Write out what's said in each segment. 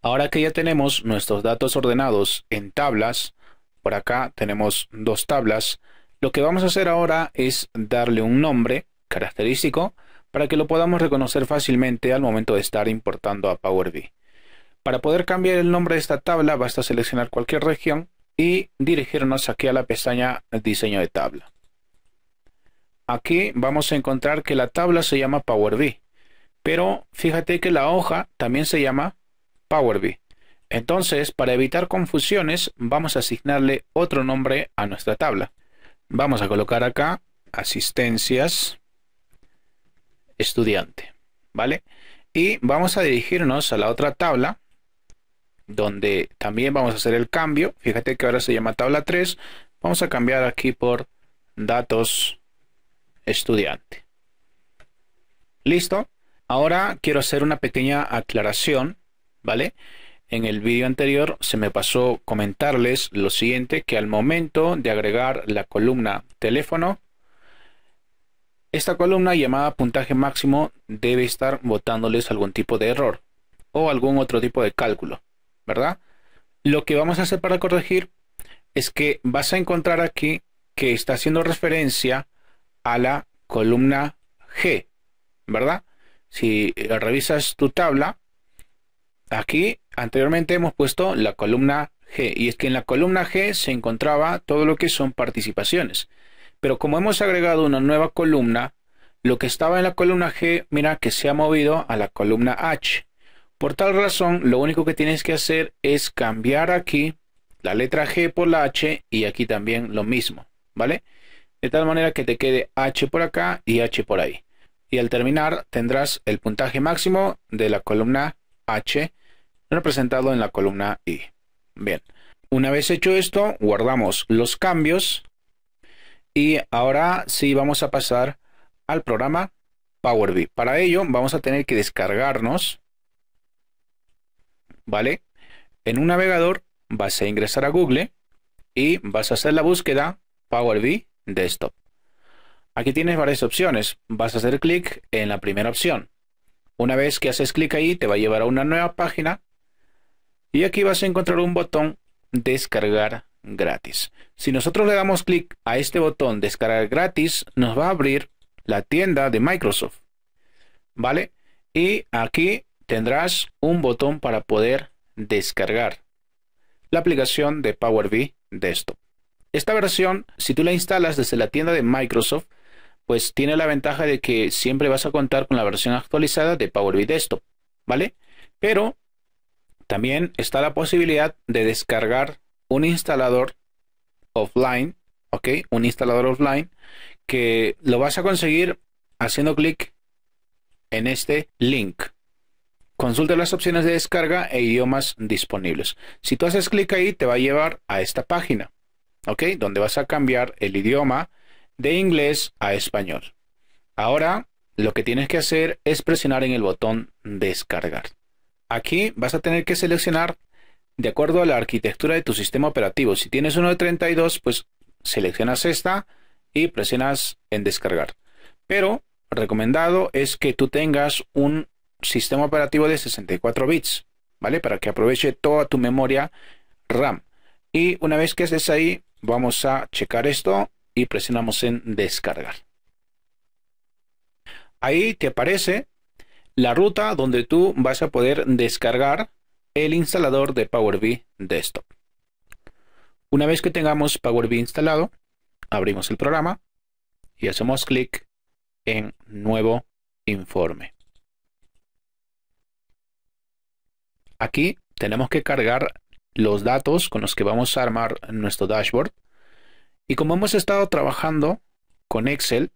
Ahora que ya tenemos nuestros datos ordenados en tablas, por acá tenemos dos tablas, lo que vamos a hacer ahora es darle un nombre característico para que lo podamos reconocer fácilmente al momento de estar importando a Power BI. Para poder cambiar el nombre de esta tabla basta seleccionar cualquier región y dirigirnos aquí a la pestaña Diseño de tabla. Aquí vamos a encontrar que la tabla se llama Power BI, pero fíjate que la hoja también se llama Power BI. Entonces, para evitar confusiones, vamos a asignarle otro nombre a nuestra tabla. Vamos a colocar acá asistencias estudiante, ¿vale? Y vamos a dirigirnos a la otra tabla, donde también vamos a hacer el cambio. Fíjate que ahora se llama tabla 3. Vamos a cambiar aquí por datos estudiante. Listo. Ahora quiero hacer una pequeña aclaración ¿vale? En el vídeo anterior se me pasó comentarles lo siguiente, que al momento de agregar la columna teléfono, esta columna llamada puntaje máximo debe estar botándoles algún tipo de error o algún otro tipo de cálculo, ¿verdad? Lo que vamos a hacer para corregir es que vas a encontrar aquí que está haciendo referencia a la columna G, ¿verdad? Si revisas tu tabla, Aquí anteriormente hemos puesto la columna G y es que en la columna G se encontraba todo lo que son participaciones. Pero como hemos agregado una nueva columna, lo que estaba en la columna G, mira que se ha movido a la columna H. Por tal razón, lo único que tienes que hacer es cambiar aquí la letra G por la H y aquí también lo mismo, ¿vale? De tal manera que te quede H por acá y H por ahí. Y al terminar tendrás el puntaje máximo de la columna H, representado en la columna I. E. Bien, una vez hecho esto, guardamos los cambios y ahora sí vamos a pasar al programa Power BI. Para ello vamos a tener que descargarnos, ¿vale? En un navegador vas a ingresar a Google y vas a hacer la búsqueda Power BI Desktop. Aquí tienes varias opciones. Vas a hacer clic en la primera opción. Una vez que haces clic ahí, te va a llevar a una nueva página. Y aquí vas a encontrar un botón descargar gratis. Si nosotros le damos clic a este botón descargar gratis, nos va a abrir la tienda de Microsoft. ¿Vale? Y aquí tendrás un botón para poder descargar la aplicación de Power BI Desktop. Esta versión, si tú la instalas desde la tienda de Microsoft, pues tiene la ventaja de que siempre vas a contar con la versión actualizada de Power BI Desktop, ¿vale? Pero también está la posibilidad de descargar un instalador offline, ¿ok? Un instalador offline que lo vas a conseguir haciendo clic en este link. Consulta las opciones de descarga e idiomas disponibles. Si tú haces clic ahí, te va a llevar a esta página, ¿ok? Donde vas a cambiar el idioma de inglés a español. Ahora lo que tienes que hacer es presionar en el botón descargar. Aquí vas a tener que seleccionar de acuerdo a la arquitectura de tu sistema operativo. Si tienes uno de 32, pues seleccionas esta y presionas en descargar. Pero recomendado es que tú tengas un sistema operativo de 64 bits, ¿vale? Para que aproveche toda tu memoria RAM. Y una vez que estés ahí, vamos a checar esto y presionamos en descargar. Ahí te aparece la ruta donde tú vas a poder descargar el instalador de Power BI Desktop. Una vez que tengamos Power BI instalado, abrimos el programa y hacemos clic en Nuevo informe. Aquí tenemos que cargar los datos con los que vamos a armar nuestro dashboard y como hemos estado trabajando con Excel,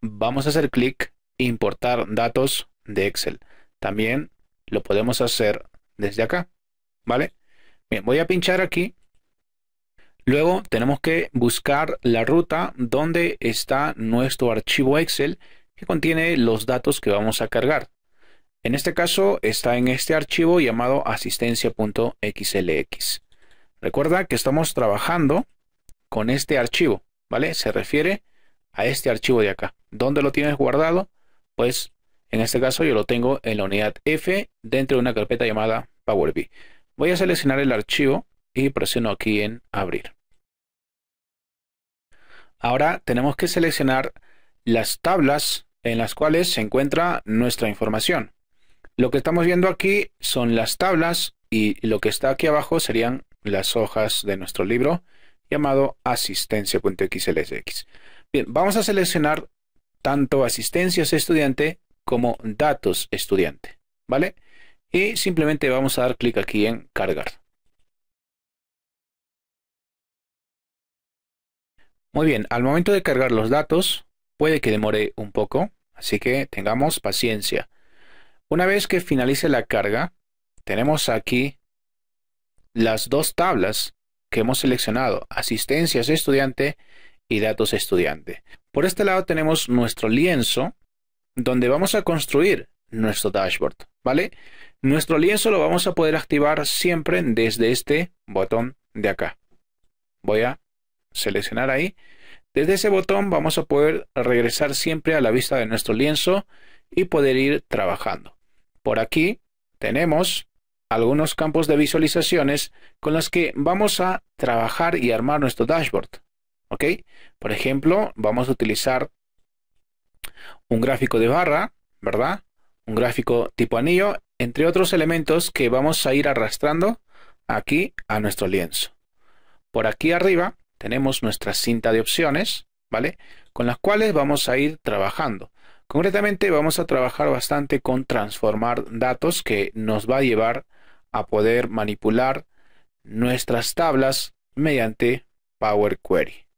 vamos a hacer clic e importar datos de Excel. También lo podemos hacer desde acá, ¿vale? Bien, voy a pinchar aquí. Luego tenemos que buscar la ruta donde está nuestro archivo Excel que contiene los datos que vamos a cargar. En este caso está en este archivo llamado asistencia.xlx. Recuerda que estamos trabajando con este archivo, ¿vale? Se refiere a este archivo de acá. ¿Dónde lo tienes guardado? Pues en este caso yo lo tengo en la unidad F dentro de una carpeta llamada Power BI. Voy a seleccionar el archivo y presiono aquí en abrir. Ahora tenemos que seleccionar las tablas en las cuales se encuentra nuestra información. Lo que estamos viendo aquí son las tablas y lo que está aquí abajo serían las hojas de nuestro libro llamado asistencia.xlsx. Bien, vamos a seleccionar tanto asistencias estudiante como datos estudiante, ¿vale? Y simplemente vamos a dar clic aquí en cargar. Muy bien, al momento de cargar los datos, puede que demore un poco, así que tengamos paciencia. Una vez que finalice la carga, tenemos aquí las dos tablas que hemos seleccionado, asistencias estudiante y datos estudiante. Por este lado tenemos nuestro lienzo donde vamos a construir nuestro dashboard, ¿vale? Nuestro lienzo lo vamos a poder activar siempre desde este botón de acá. Voy a seleccionar ahí. Desde ese botón vamos a poder regresar siempre a la vista de nuestro lienzo y poder ir trabajando. Por aquí tenemos algunos campos de visualizaciones con los que vamos a trabajar y armar nuestro dashboard. ¿Ok? Por ejemplo, vamos a utilizar un gráfico de barra, ¿verdad? Un gráfico tipo anillo, entre otros elementos que vamos a ir arrastrando aquí a nuestro lienzo. Por aquí arriba tenemos nuestra cinta de opciones, ¿vale? Con las cuales vamos a ir trabajando. Concretamente vamos a trabajar bastante con transformar datos que nos va a llevar a a poder manipular nuestras tablas mediante Power Query.